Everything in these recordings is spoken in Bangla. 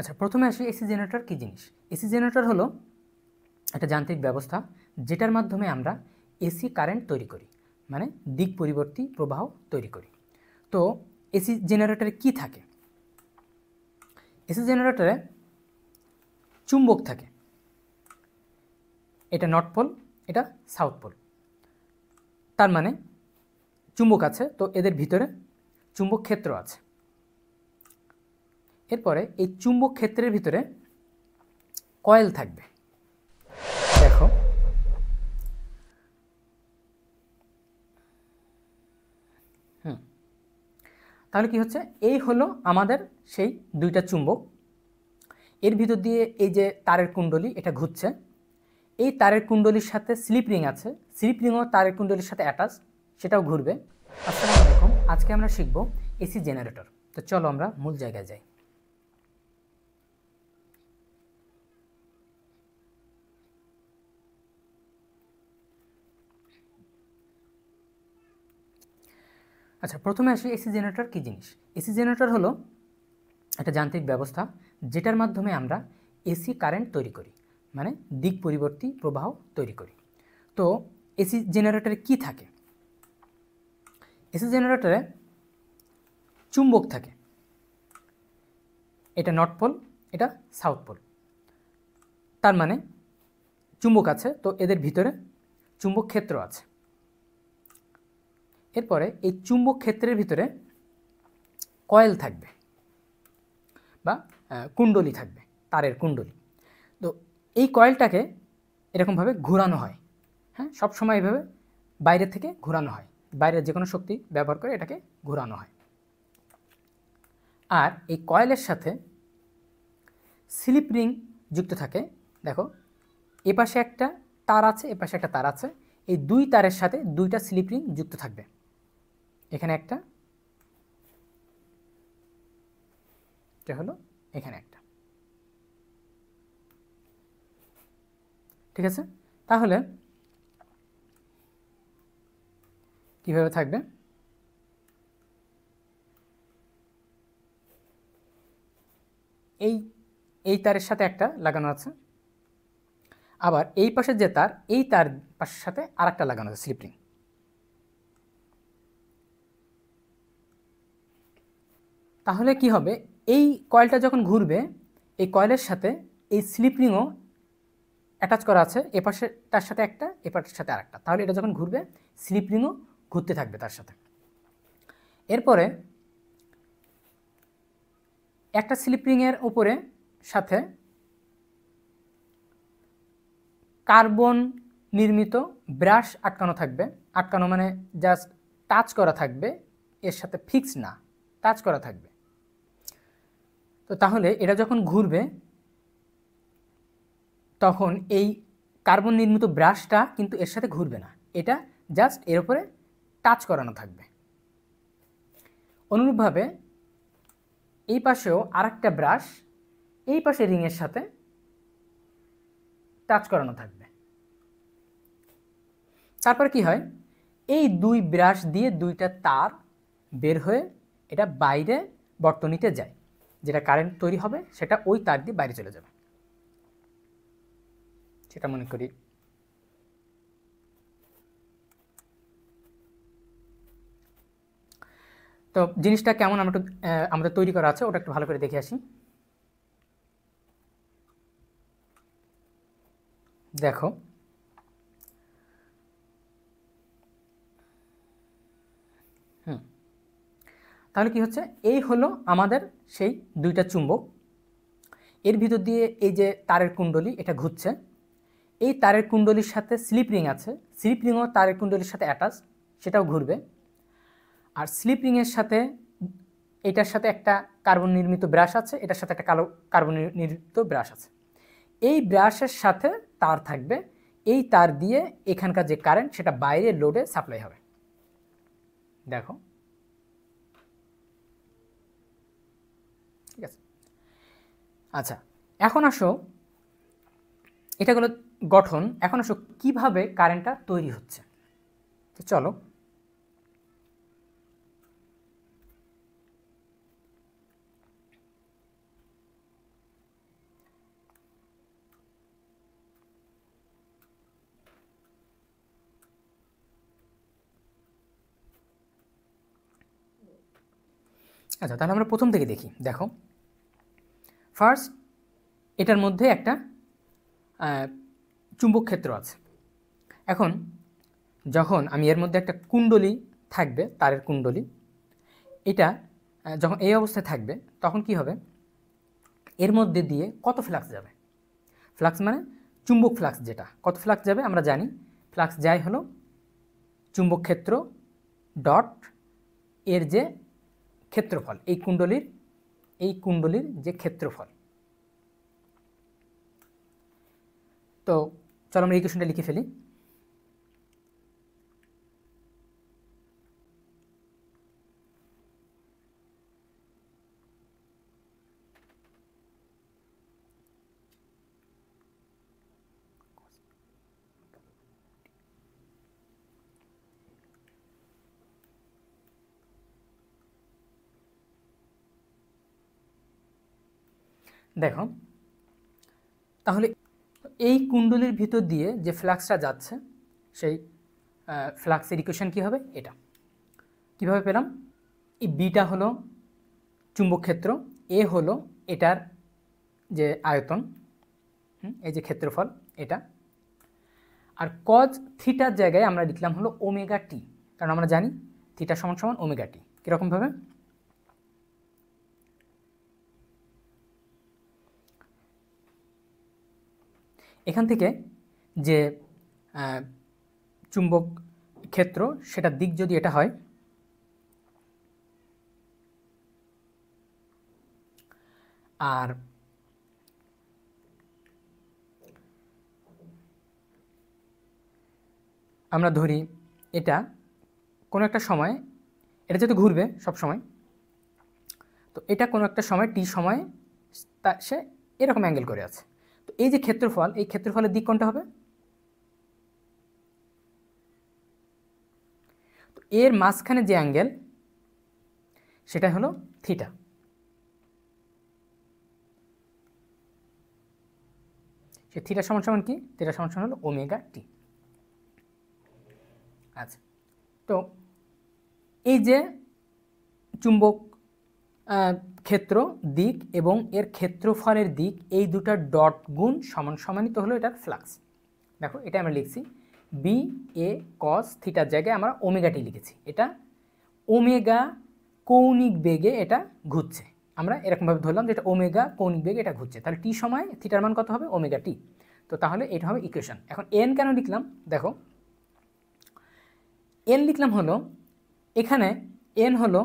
আচ্ছা প্রথমে আসি এসি জেনারেটর কী জিনিস এসি জেনারেটর হলো একটা যান্ত্রিক ব্যবস্থা যেটার মাধ্যমে আমরা এসি কারেন্ট তৈরি করি মানে দিক পরিবর্তী প্রবাহ তৈরি করি তো এসি জেনারেটরে কি থাকে এসি জেনারেটরে চুম্বক থাকে এটা নর্থ পোল এটা সাউথ পোল তার মানে চুম্বক আছে তো এদের ভিতরে চুম্বক ক্ষেত্র আছে এরপরে এই চুম্বক ক্ষেত্রের ভিতরে কয়েল থাকবে দেখো হুম তাহলে কি হচ্ছে এই হলো আমাদের সেই দুইটা চুম্বক এর ভিতর দিয়ে এই যে তারের কুণ্ডলি এটা ঘুরছে এই তারের কুণ্ডলির সাথে স্লিপ রিং আছে স্লিপ রিংও তারের কুণ্ডলির সাথে অ্যাটাচ সেটাও ঘুরবে আসসালামু আলাইকুম আজকে আমরা শিখব এসি জেনারেটর তো চলো আমরা মূল জায়গায় যাই আচ্ছা প্রথমে আসি এসি জেনারেটর কী জিনিস এসি জেনারেটর হলো একটা যান্ত্রিক ব্যবস্থা যেটার মাধ্যমে আমরা এসি কারেন্ট তৈরি করি মানে দিক পরিবর্তী প্রবাহ তৈরি করি তো এসি জেনারেটরে কি থাকে এসি জেনারেটরে চুম্বক থাকে এটা নর্থ পোল এটা সাউথ পোল তার মানে চুম্বক আছে তো এদের ভিতরে চুম্বক ক্ষেত্র আছে এরপরে এই চুম্বক ক্ষেত্রের ভিতরে কয়েল থাকবে বা কুণ্ডলি থাকবে তারের কুণ্ডলি তো এই কয়েলটাকে এরকমভাবে ঘোরানো হয় হ্যাঁ সবসময় এইভাবে বাইরে থেকে ঘোরানো হয় বাইরের যে কোনো শক্তি ব্যবহার করে এটাকে ঘোরানো হয় আর এই কয়েলের সাথে স্লিপ রিং যুক্ত থাকে দেখো এপাশে একটা তার আছে এপাশে একটা তার আছে এই দুই তারের সাথে দুইটা স্লিপ রিং যুক্ত থাকবে এখানে একটা এটা হলো এখানে একটা ঠিক আছে তাহলে কিভাবে থাকবে এই এই তারের সাথে একটা লাগানো আছে আবার এই পাশে যে তার এই তার পাশের সাথে আর একটা লাগানো আছে স্লিপ রিং তাহলে কি হবে এই কয়েলটা যখন ঘুরবে এই কয়েলের সাথে এই স্লিপ রিংও অ্যাটাচ করা আছে তার সাথে একটা এপাশের সাথে আরেকটা তাহলে এটা যখন ঘুরবে স্লিপ রিংও ঘুরতে থাকবে তার সাথে এরপরে একটা স্লিপ রিংয়ের ওপরে সাথে কার্বন নির্মিত ব্রাশ আটকানো থাকবে আটকানো মানে জাস্ট টাচ করা থাকবে এর সাথে ফিক্স না টাচ করা থাকবে তো তাহলে এটা যখন ঘুরবে তখন এই কার্বন নির্মিত ব্রাশটা কিন্তু এর সাথে ঘুরবে না এটা জাস্ট এর উপরে টাচ করানো থাকবে অনুরূপভাবে এই পাশেও আর একটা ব্রাশ এই পাশে রিংয়ের সাথে টাচ করানো থাকবে তারপর কি হয় এই দুই ব্রাশ দিয়ে দুইটা তার বের হয়ে এটা বাইরে বর্তনীতে যায় যেটা কারেন্ট তৈরি হবে সেটা ওই তার দিয়ে বাইরে চলে যাবে সেটা মনে করি তো জিনিসটা কেমন আমরা একটু আমাদের তৈরি করা আছে ওটা একটু ভালো করে দেখে আসি দেখো তাহলে কি হচ্ছে এই হলো আমাদের সেই দুইটা চুম্বক এর ভিতর দিয়ে এই যে তারের কুণ্ডলী এটা ঘুরছে এই তারের কুণ্ডলির সাথে স্লিপ রিং আছে স্লিপ রিংও তারের কুণ্ডলির সাথে অ্যাটাচ সেটাও ঘুরবে আর স্লিপ রিংয়ের সাথে এটার সাথে একটা কার্বন নির্মিত ব্রাশ আছে এটার সাথে একটা কালো কার্বন নির্মিত ব্রাশ আছে এই ব্রাশের সাথে তার থাকবে এই তার দিয়ে এখানকার যে কারেন্ট সেটা বাইরে লোডে সাপ্লাই হবে দেখো ঠিক আছে আচ্ছা এখন আসো এটা হলো গঠন এখন আসো কীভাবে কারেন্টটা তৈরি হচ্ছে তো চলো আচ্ছা তাহলে আমরা প্রথম থেকে দেখি দেখো ফার্স্ট এটার মধ্যে একটা চুম্বক ক্ষেত্র আছে এখন যখন আমি এর মধ্যে একটা কুণ্ডলি থাকবে তারের কুণ্ডলি এটা যখন এই অবস্থায় থাকবে তখন কি হবে এর মধ্যে দিয়ে কত ফ্লাক্স যাবে ফ্লাক্স মানে চুম্বক ফ্লাক্স যেটা কত ফ্লাক্স যাবে আমরা জানি ফ্লাক্স যায় হলো চুম্বক ক্ষেত্র ডট এর যে ক্ষেত্রফল এই কুণ্ডলীর এই কুণ্ডলীর যে ক্ষেত্রফল তো চলো আমরা এই কোশ্চেনটা লিখে ফেলি দেখো তাহলে এই কুণ্ডলির ভিতর দিয়ে যে ফ্লাক্সটা যাচ্ছে সেই ফ্লাক্সের ইকুয়েশন কী হবে এটা কিভাবে পেলাম এই বিটা হলো চুম্বক ক্ষেত্র এ হলো এটার যে আয়তন এই যে ক্ষেত্রফল এটা আর কজ থিটার জায়গায় আমরা লিখলাম হলো ওমেগা টি কারণ আমরা জানি থিটা সমান সমান ওমেগা টি কীরকমভাবে এখান থেকে যে চুম্বক ক্ষেত্র সেটা দিক যদি এটা হয় আর আমরা ধরি এটা কোনো একটা সময় এটা যেহেতু ঘুরবে সব সময় তো এটা কোনো একটা সময় টি সময় তা সে এরকম অ্যাঙ্গেল করে আছে এই যে ক্ষেত্রফল এই ক্ষেত্রফলের দিক কোনটা হবে তো এর মাঝখানে যে অ্যাঙ্গেল সেটা হলো থিটা সে থিটা সমান সমান কি থিটা সমান সমান হলো ওমেগা টি আচ্ছা তো এই যে চুম্বক ক্ষেত্র দিক এবং এর ক্ষেত্রফলের দিক এই দুটার ডট গুণ সমান সমানিত হলো এটার ফ্লাক্স দেখো এটা আমরা লিখছি বি এ কস থিটার জায়গায় আমরা ওমেগাটি লিখেছি এটা ওমেগা কৌণিক বেগে এটা ঘুরছে আমরা এরকমভাবে ধরলাম যে এটা ওমেগা কৌণিক বেগে এটা ঘুরছে তাহলে টি সময় থিটার মান কত হবে ওমেগা টি তো তাহলে এটা হবে ইকুয়েশন এখন এন কেন লিখলাম দেখো এন লিখলাম হলো এখানে এন হলো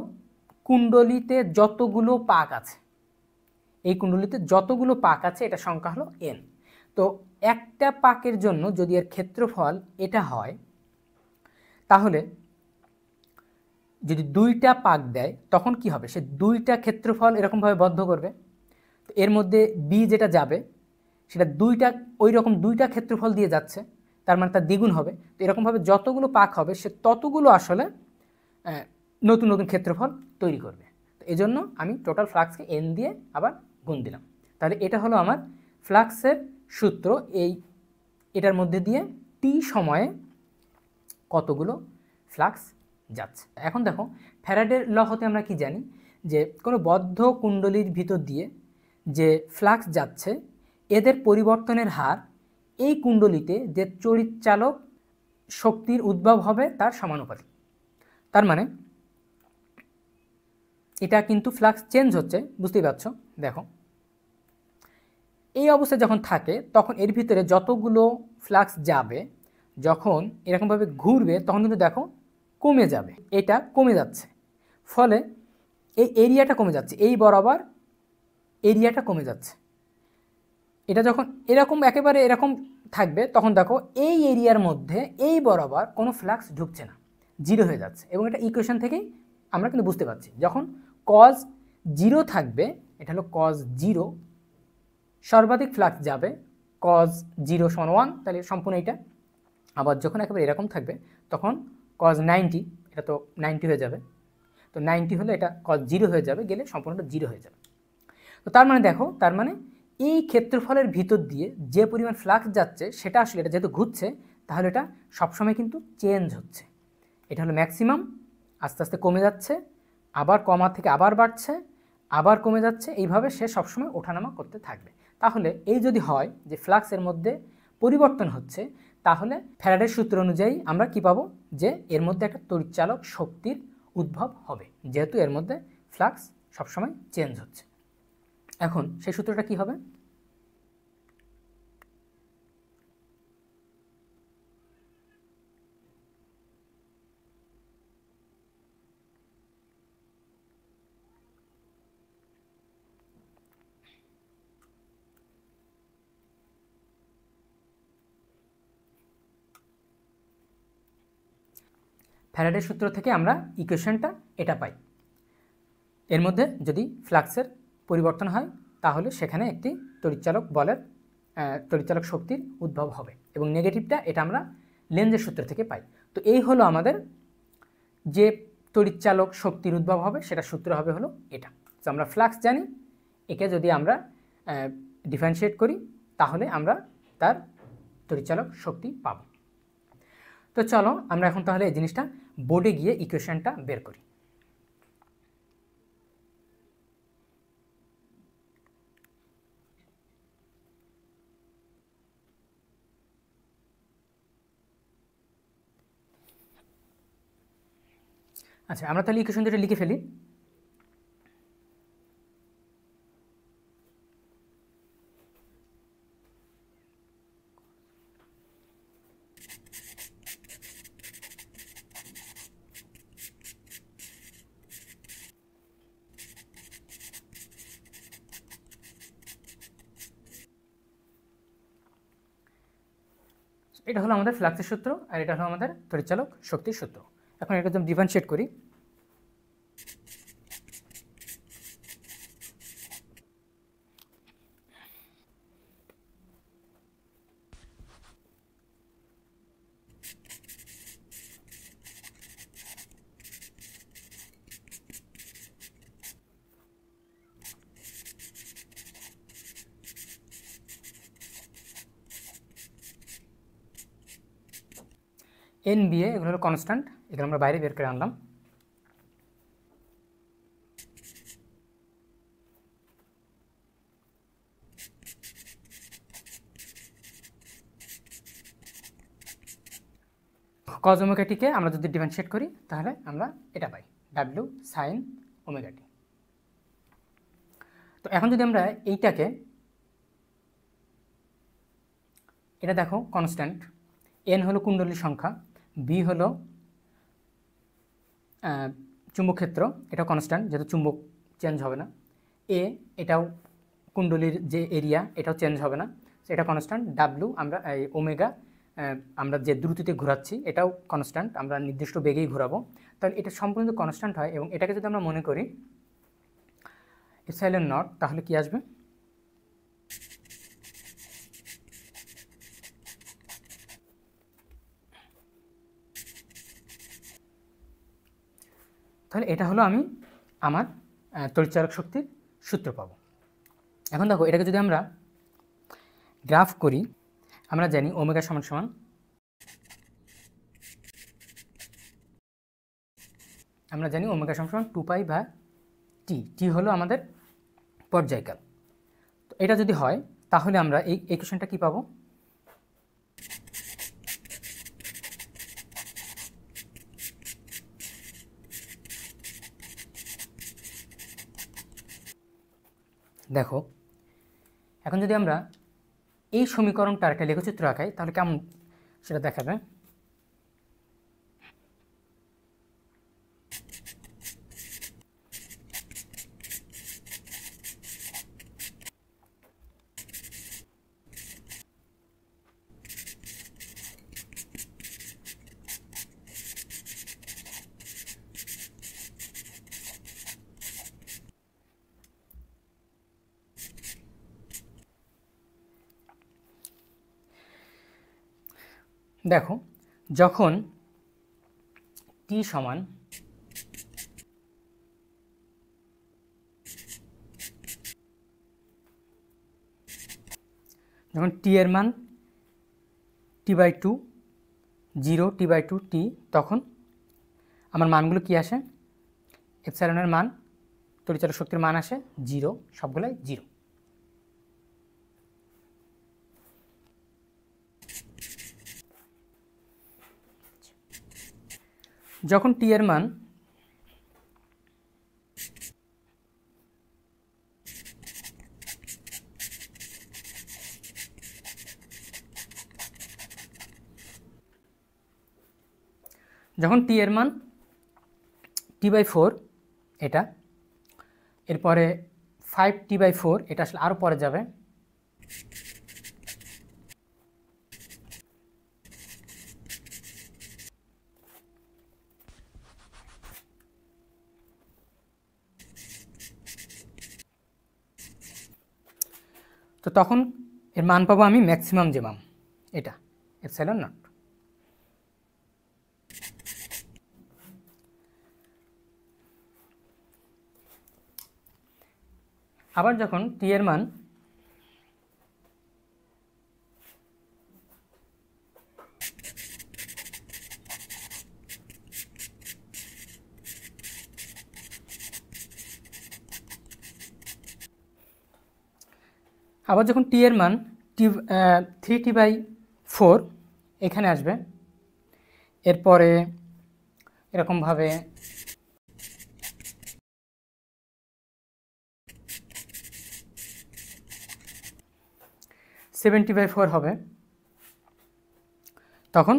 কুণ্ডলিতে যতগুলো পাক আছে এই কুণ্ডলিতে যতগুলো পাক আছে এটা সংখ্যা হলো এন তো একটা পাকের জন্য যদি এর ক্ষেত্রফল এটা হয় তাহলে যদি দুইটা পাক দেয় তখন কি হবে সে দুইটা ক্ষেত্রফল এরকমভাবে বদ্ধ করবে তো এর মধ্যে বি যেটা যাবে সেটা দুইটা ওই রকম দুইটা ক্ষেত্রফল দিয়ে যাচ্ছে তার মানে তার দ্বিগুণ হবে তো এরকমভাবে যতগুলো পাক হবে সে ততগুলো আসলে নতুন নতুন ক্ষেত্রফল তৈরি করবে তো এজন্য আমি টোটাল ফ্লাক্সকে এন দিয়ে আবার গুণ দিলাম তাহলে এটা হলো আমার ফ্লাক্সের সূত্র এই এটার মধ্যে দিয়ে টি সময়ে কতগুলো ফ্লাক্স যাচ্ছে এখন দেখো ফ্যারাডের ল হতে আমরা কি জানি যে কোনো বদ্ধ কুণ্ডলীর ভিতর দিয়ে যে ফ্লাক্স যাচ্ছে এদের পরিবর্তনের হার এই কুণ্ডলিতে যে চরিতচালক শক্তির উদ্ভব হবে তার সমানুপাতিক তার মানে এটা কিন্তু ফ্লাক্স চেঞ্জ হচ্ছে বুঝতেই পারছো দেখো এই অবস্থায় যখন থাকে তখন এর ভিতরে যতগুলো ফ্লাক্স যাবে যখন এরকমভাবে ঘুরবে তখন কিন্তু দেখো কমে যাবে এটা কমে যাচ্ছে ফলে এই এরিয়াটা কমে যাচ্ছে এই বরাবর এরিয়াটা কমে যাচ্ছে এটা যখন এরকম একেবারে এরকম থাকবে তখন দেখো এই এরিয়ার মধ্যে এই বরাবর কোনো ফ্লাক্স ঢুকছে না জিরো হয়ে যাচ্ছে এবং এটা ইকুয়েশন থেকেই আমরা কিন্তু বুঝতে পারছি যখন কজ জিরো থাকবে এটা হলো কজ জিরো সর্বাধিক ফ্লাক্স যাবে কজ জিরো সন ওয়ান তাহলে সম্পূর্ণ এটা আবার যখন একেবারে এরকম থাকবে তখন কজ নাইনটি এটা তো নাইনটি হয়ে যাবে তো নাইনটি হলে এটা কজ জিরো হয়ে যাবে গেলে সম্পূর্ণটা জিরো হয়ে যাবে তো তার মানে দেখো তার মানে এই ক্ষেত্রফলের ভিতর দিয়ে যে পরিমাণ ফ্লাক্স যাচ্ছে সেটা আসলে এটা যেহেতু ঘুরছে তাহলে এটা সবসময় কিন্তু চেঞ্জ হচ্ছে এটা হলো ম্যাক্সিমাম আস্তে আস্তে কমে যাচ্ছে আবার কমা থেকে আবার বাড়ছে আবার কমে যাচ্ছে এইভাবে সে সবসময় ওঠানামা করতে থাকবে তাহলে এই যদি হয় যে ফ্লাক্সের মধ্যে পরিবর্তন হচ্ছে তাহলে ফ্যারাডের সূত্র অনুযায়ী আমরা কি পাবো যে এর মধ্যে একটা তরিচালক শক্তির উদ্ভব হবে যেহেতু এর মধ্যে ফ্লাক্স সবসময় চেঞ্জ হচ্ছে এখন সেই সূত্রটা কি হবে ফ্যারাডের সূত্র থেকে আমরা ইকুয়েশনটা এটা পাই এর মধ্যে যদি ফ্লাক্সের পরিবর্তন হয় তাহলে সেখানে একটি তরিচালক বলের তরিচালক শক্তির উদ্ভব হবে এবং নেগেটিভটা এটা আমরা লেন্সের সূত্র থেকে পাই তো এই হলো আমাদের যে তরিচালক শক্তির উদ্ভব হবে সেটা সূত্র হবে হলো এটা তো আমরা ফ্লাক্স জানি একে যদি আমরা ডিফারেন্সিয়েট করি তাহলে আমরা তার তরিচালক শক্তি পাবো তো চলো আমরা এখন তাহলে এই জিনিসটা বোর্ডে গিয়ে ইকুয়েশনটা বের করি আচ্ছা আমরা তাহলে ইকুয়েশন দুটো লিখে ফেলি আমাদের ফ্লাক্সের সূত্র আর এটা হলো আমাদের তরিচালক শক্তির সূত্র এখন এটা যদি ডিফারেন্সিয়েট করি এন বিএ এগুলো হলো কনস্ট্যান্ট এগুলো আমরা বাইরে বের করে আনলাম কজ ওমেগাটিকে আমরা যদি ডিফারেন্সিয়েট করি তাহলে আমরা এটা পাই ডাব্লিউ সাইন ওমেগাটি তো এখন যদি আমরা এইটাকে এটা দেখো কনস্ট্যান্ট এন হলো কুণ্ডলীর সংখ্যা বি হলো চুম্বকক্ষেত্র এটা কনস্ট্যান্ট যেহেতু চুম্বক চেঞ্জ হবে না এ এটাও কুণ্ডলির যে এরিয়া এটাও চেঞ্জ হবে না সেটা কনস্ট্যান্ট ডাব্লু আমরা এই ওমেগা আমরা যে দ্রুততে ঘোরাচ্ছি এটাও কনস্ট্যান্ট আমরা নির্দিষ্ট বেগেই ঘোরাবো তাহলে এটা সম্পূর্ণ কনস্ট্যান্ট হয় এবং এটাকে যদি আমরা মনে করি এসাইলেন নট তাহলে কি আসবে তাহলে এটা হলো আমি আমার তরিচালক শক্তির সূত্র পাব এখন দেখো এটাকে যদি আমরা গ্রাফ করি আমরা জানি ওমেগা সমান সমান আমরা জানি ওমেগা সমান সমান টু পাই বা টি টি হলো আমাদের পর্যায়কাল তো এটা যদি হয় তাহলে আমরা এই ইকুয়েশনটা কী পাবো দেখো এখন যদি আমরা এই সমীকরণটা একটা লেখচিত্র আঁকাই তাহলে কেমন সেটা দেখাবে দেখো যখন টি সমান যখন টি এর মান T by two zero T by two T তখন আমার মানগুলো কি আসে এফসাইলনের মান তরিচালক শক্তির মান আসে জিরো সবগুলাই জিরো যখন টি এর মান যখন টি এর মান টি বাই ফোর এটা এরপরে ফাইভ টি বাই ফোর এটা আসলে আরও পরে যাবে তখন এর মান পাবো আমি ম্যাক্সিমাম যে মাম এটা এপসাইলন নট আবার যখন টি এর মান আবার যখন টি এর মান T three T by four এখানে আসবে এরপরে এরকমভাবে সেভেন্টি বাই ফোর হবে তখন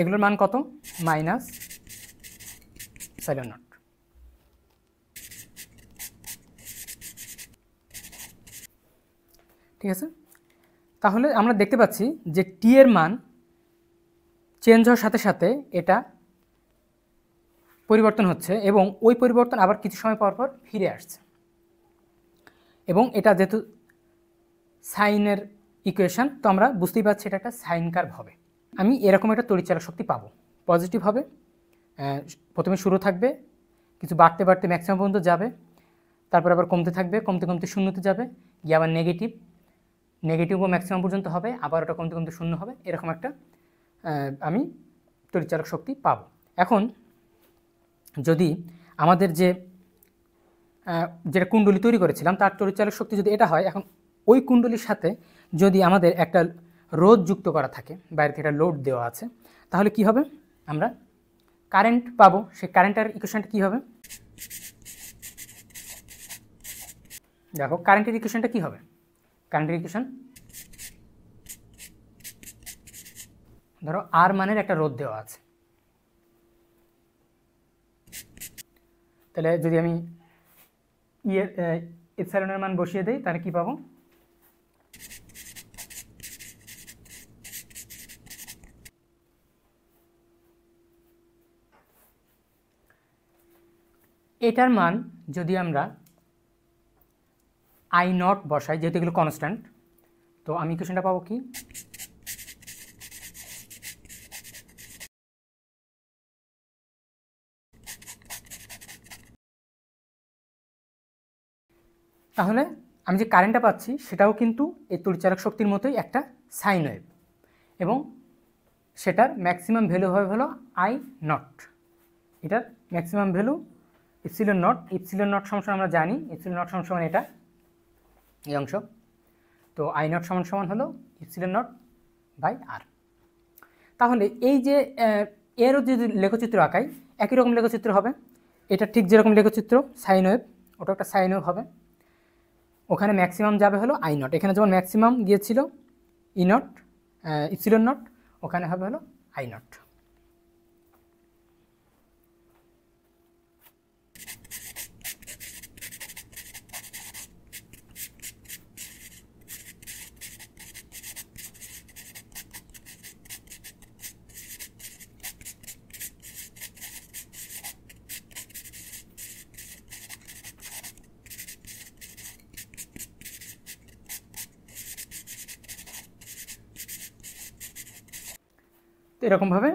এগুলোর মান কত মাইনাস নট ঠিক আছে তাহলে আমরা দেখতে পাচ্ছি যে টি এর মান চেঞ্জ হওয়ার সাথে সাথে এটা পরিবর্তন হচ্ছে এবং ওই পরিবর্তন আবার কিছু সময় পর পর ফিরে আসছে এবং এটা যেহেতু সাইনের ইকুয়েশান তো আমরা বুঝতেই পারছি এটা একটা সাইন কার্ভ হবে আমি এরকম একটা তরিচালক শক্তি পাবো পজিটিভ হবে প্রথমে শুরু থাকবে কিছু বাড়তে বাড়তে ম্যাক্সিমাম পর্যন্ত যাবে তারপর আবার কমতে থাকবে কমতে কমতে শূন্যতে যাবে গিয়ে আবার নেগেটিভ নেগেটিভও ম্যাক্সিমাম পর্যন্ত হবে আবার ওটা কমতে কমতে শূন্য হবে এরকম একটা আমি তরিচালক শক্তি পাব এখন যদি আমাদের যে যেটা কুণ্ডলী তৈরি করেছিলাম তার তরিচালক শক্তি যদি এটা হয় এখন ওই কুণ্ডলির সাথে যদি আমাদের একটা রোদ যুক্ত করা থাকে বাইরে থেকে একটা লোড দেওয়া আছে তাহলে কি হবে আমরা কারেন্ট পাবো সেই কারেন্টের ইকুয়েশনটা কী হবে দেখো কারেন্টের ইকুয়েশনটা কী হবে কারেন্টের ইকুয়েশন ধরো আর মানের একটা রোধ দেওয়া আছে তাহলে যদি আমি ইয়ের e এপসাইলনের মান বসিয়ে দিই তাহলে কি পাবো এটার মান যদি আমরা আই নট বসাই যেহেতু এগুলো কনস্ট্যান্ট তো আমি ইকুয়েশনটা পাবো কি তাহলে আমি যে কারেন্টটা পাচ্ছি সেটাও কিন্তু এই তড়িৎচালক শক্তির মতোই একটা সাইন ওয়েভ এবং সেটার ম্যাক্সিমাম ভ্যালু হবে হলো আই নট এটার maximum value epsilon nought epsilon nought সমস্যা আমরা জানি ইপসিলন নট সমস্যা মানে এটা এই অংশ তো আই নট সমান সমান হলো ইপসিলেন নট বাই আর তাহলে এই যে এরও যদি লেখচিত্র আঁকাই একই রকম লেখচিত্র হবে এটা ঠিক যেরকম লেখচিত্র সাইন ওয়েব ওটা একটা সাইন ওয়েব হবে ওখানে ম্যাক্সিমাম যাবে হলো আই নট এখানে যেমন ম্যাক্সিমাম গিয়েছিল ই নট ইপসিলন নট ওখানে হবে হলো আই নট তো এরকমভাবে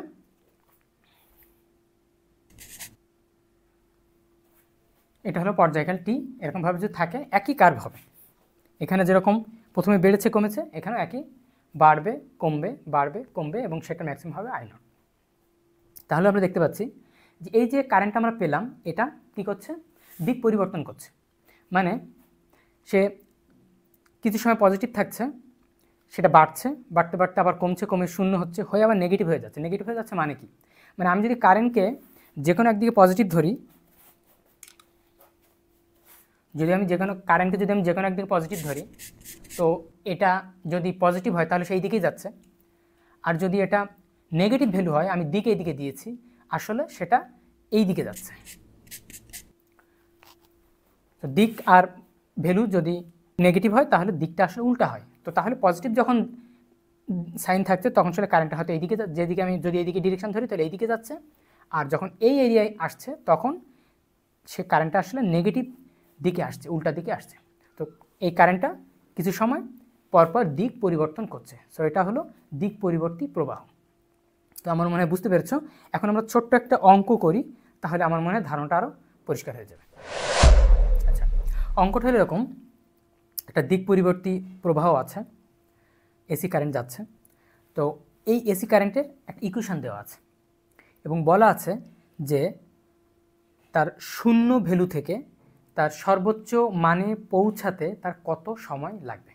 এটা হলো পর্যায়কাল টি এরকমভাবে যদি থাকে একই কার্ভ হবে এখানে যেরকম প্রথমে বেড়েছে কমেছে এখানেও একই বাড়বে কমবে বাড়বে কমবে এবং সেটা ম্যাক্সিমাম হবে আই তাহলে আমরা দেখতে পাচ্ছি যে এই যে কারেন্ট আমরা পেলাম এটা কি করছে দিক পরিবর্তন করছে মানে সে কিছু সময় পজিটিভ থাকছে সেটা বাড়ছে বাড়তে বাড়তে আবার কমছে কমে শূন্য হচ্ছে হয়ে আবার নেগেটিভ হয়ে যাচ্ছে নেগেটিভ হয়ে যাচ্ছে মানে কি মানে আমি যদি কারেন্টকে যে কোনো একদিকে পজিটিভ ধরি যদি আমি যে কোনো কারেন্টকে যদি আমি যে কোনো একদিকে পজিটিভ ধরি তো এটা যদি পজিটিভ হয় তাহলে সেই দিকেই যাচ্ছে আর যদি এটা নেগেটিভ ভ্যালু হয় আমি দিকে এই দিকে দিয়েছি আসলে সেটা এই দিকে যাচ্ছে তো দিক আর ভ্যালু যদি নেগেটিভ হয় তাহলে দিকটা আসলে উল্টা হয় তো তাহলে পজিটিভ যখন সাইন থাকছে তখন সেটা কারেন্টটা হয়তো এইদিকে যেদিকে আমি যদি এইদিকে ডিরেকশন ধরি তাহলে এইদিকে যাচ্ছে আর যখন এই এরিয়ায় আসছে তখন সে কারেন্টটা আসলে নেগেটিভ দিকে আসছে উল্টা দিকে আসছে তো এই কারেন্টটা কিছু সময় পরপর দিক পরিবর্তন করছে সো এটা হলো দিক পরিবর্তী প্রবাহ তো আমার মনে হয় বুঝতে পেরেছ এখন আমরা ছোট্ট একটা অঙ্ক করি তাহলে আমার মনে হয় ধারণাটা আরও পরিষ্কার হয়ে যাবে আচ্ছা অঙ্কটা হলো এরকম একটা দিক পরিবর্তী প্রবাহ আছে এসি কারেন্ট যাচ্ছে তো এই এসি কারেন্টের একটা ইকুয়েশান দেওয়া আছে এবং বলা আছে যে তার শূন্য ভ্যালু থেকে তার সর্বোচ্চ মানে পৌঁছাতে তার কত সময় লাগবে